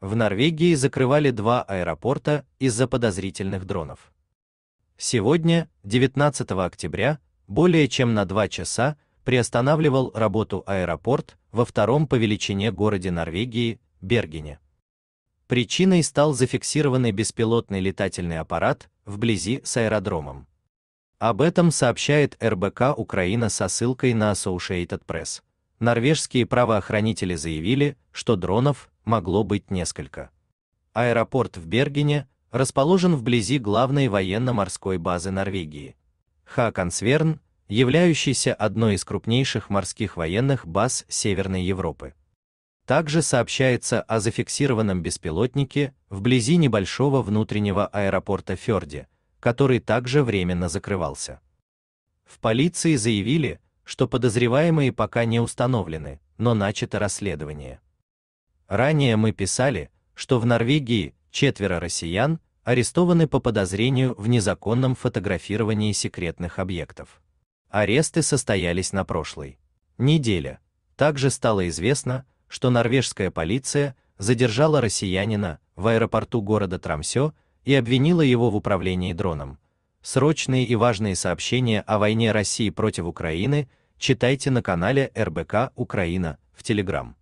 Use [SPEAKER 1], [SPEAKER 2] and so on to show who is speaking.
[SPEAKER 1] В Норвегии закрывали два аэропорта из-за подозрительных дронов. Сегодня, 19 октября, более чем на два часа приостанавливал работу аэропорт во втором по величине городе Норвегии, Бергене. Причиной стал зафиксированный беспилотный летательный аппарат вблизи с аэродромом. Об этом сообщает РБК Украина со ссылкой на Associated Press. Норвежские правоохранители заявили, что дронов, могло быть несколько. Аэропорт в Бергене расположен вблизи главной военно-морской базы Норвегии. Хакансверн, являющийся одной из крупнейших морских военных баз Северной Европы. Также сообщается о зафиксированном беспилотнике вблизи небольшого внутреннего аэропорта Ферде, который также временно закрывался. В полиции заявили, что подозреваемые пока не установлены, но начато расследование. Ранее мы писали, что в Норвегии четверо россиян арестованы по подозрению в незаконном фотографировании секретных объектов. Аресты состоялись на прошлой неделе. Также стало известно, что норвежская полиция задержала россиянина в аэропорту города Трамсё и обвинила его в управлении дроном. Срочные и важные сообщения о войне России против Украины читайте на канале РБК Украина в Телеграм.